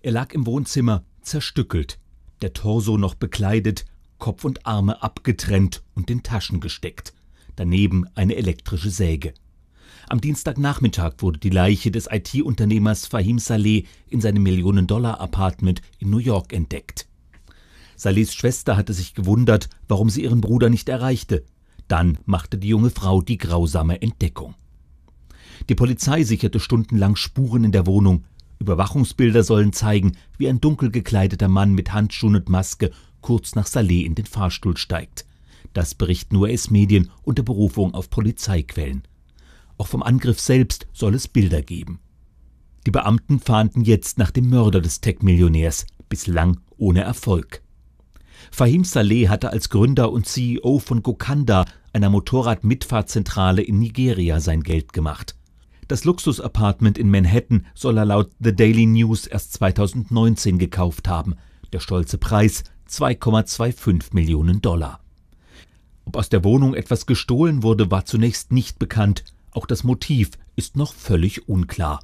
Er lag im Wohnzimmer, zerstückelt, der Torso noch bekleidet, Kopf und Arme abgetrennt und in Taschen gesteckt. Daneben eine elektrische Säge. Am Dienstagnachmittag wurde die Leiche des IT-Unternehmers Fahim Saleh in seinem Millionen-Dollar-Apartment in New York entdeckt. Salehs Schwester hatte sich gewundert, warum sie ihren Bruder nicht erreichte. Dann machte die junge Frau die grausame Entdeckung. Die Polizei sicherte stundenlang Spuren in der Wohnung, Überwachungsbilder sollen zeigen, wie ein dunkel gekleideter Mann mit Handschuhen und Maske kurz nach Saleh in den Fahrstuhl steigt. Das berichten US-Medien unter Berufung auf Polizeiquellen. Auch vom Angriff selbst soll es Bilder geben. Die Beamten fahnden jetzt nach dem Mörder des Tech-Millionärs, bislang ohne Erfolg. Fahim Saleh hatte als Gründer und CEO von Gokanda, einer Motorradmitfahrzentrale in Nigeria, sein Geld gemacht. Das Luxusapartment in Manhattan soll er laut The Daily News erst 2019 gekauft haben. Der stolze Preis 2,25 Millionen Dollar. Ob aus der Wohnung etwas gestohlen wurde, war zunächst nicht bekannt. Auch das Motiv ist noch völlig unklar.